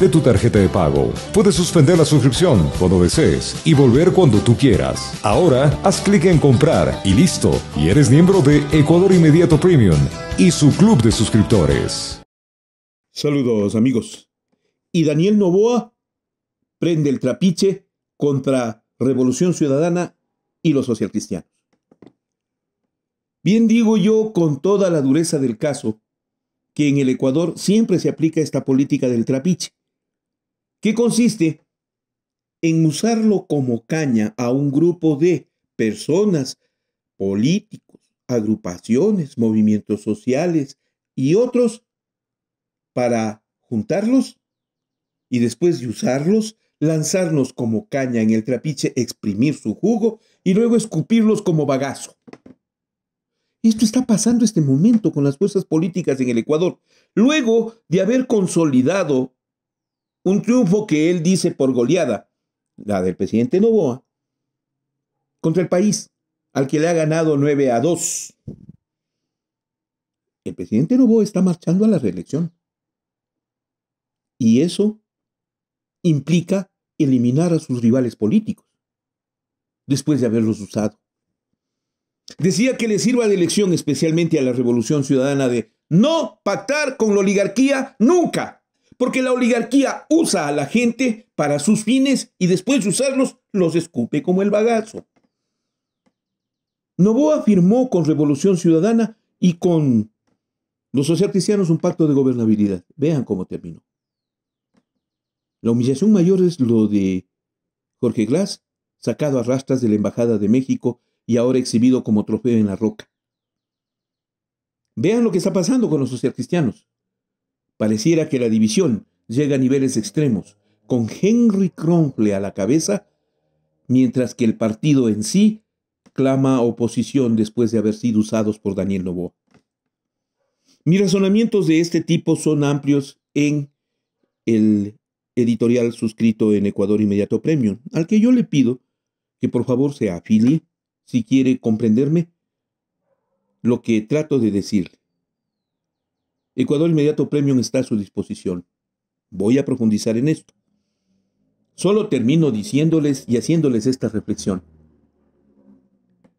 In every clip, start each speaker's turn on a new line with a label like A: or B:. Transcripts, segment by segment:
A: de tu tarjeta de pago. Puedes suspender la suscripción cuando desees y volver cuando tú quieras. Ahora, haz clic en comprar y listo. Y eres miembro de Ecuador Inmediato Premium y su club de suscriptores.
B: Saludos amigos. Y Daniel Novoa prende el trapiche contra Revolución Ciudadana y los socialcristianos. Bien digo yo con toda la dureza del caso que en el Ecuador siempre se aplica esta política del trapiche que consiste en usarlo como caña a un grupo de personas, políticos, agrupaciones, movimientos sociales y otros para juntarlos y después de usarlos, lanzarnos como caña en el trapiche, exprimir su jugo y luego escupirlos como bagazo. Esto está pasando este momento con las fuerzas políticas en el Ecuador. Luego de haber consolidado un triunfo que él dice por goleada, la del presidente Novoa, contra el país, al que le ha ganado 9 a 2. El presidente Novoa está marchando a la reelección. Y eso implica eliminar a sus rivales políticos, después de haberlos usado. Decía que le sirva de elección especialmente a la revolución ciudadana de no pactar con la oligarquía nunca porque la oligarquía usa a la gente para sus fines y después de usarlos los escupe como el bagazo. Novoa firmó con Revolución Ciudadana y con los socialcristianos un pacto de gobernabilidad. Vean cómo terminó. La humillación mayor es lo de Jorge Glass, sacado a rastras de la Embajada de México y ahora exhibido como trofeo en la roca. Vean lo que está pasando con los socialcristianos. Pareciera que la división llega a niveles extremos, con Henry Kronfle a la cabeza, mientras que el partido en sí clama oposición después de haber sido usados por Daniel Novoa. Mis razonamientos de este tipo son amplios en el editorial suscrito en Ecuador Inmediato Premium, al que yo le pido que por favor se afilie si quiere comprenderme lo que trato de decirle. Ecuador Inmediato Premium está a su disposición. Voy a profundizar en esto. Solo termino diciéndoles y haciéndoles esta reflexión.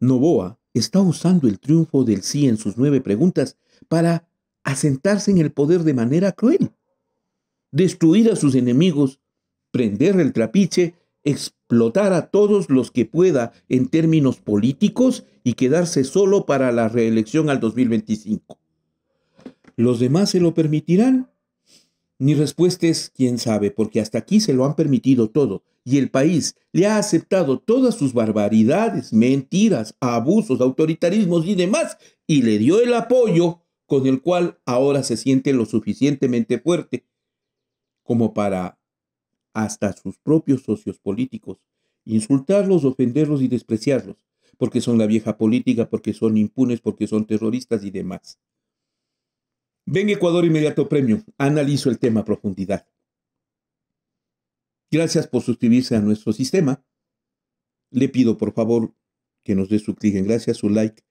B: Novoa está usando el triunfo del sí en sus nueve preguntas para asentarse en el poder de manera cruel, destruir a sus enemigos, prender el trapiche, explotar a todos los que pueda en términos políticos y quedarse solo para la reelección al 2025. ¿Los demás se lo permitirán? Mi respuesta es, quién sabe, porque hasta aquí se lo han permitido todo y el país le ha aceptado todas sus barbaridades, mentiras, abusos, autoritarismos y demás, y le dio el apoyo con el cual ahora se siente lo suficientemente fuerte como para hasta sus propios socios políticos, insultarlos, ofenderlos y despreciarlos, porque son la vieja política, porque son impunes, porque son terroristas y demás. Ven Ecuador Inmediato Premio. analizo el tema profundidad. Gracias por suscribirse a nuestro sistema. Le pido por favor que nos dé su clic en gracias, su like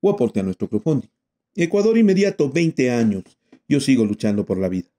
B: o aporte a nuestro profundo. Ecuador Inmediato, 20 años. Yo sigo luchando por la vida.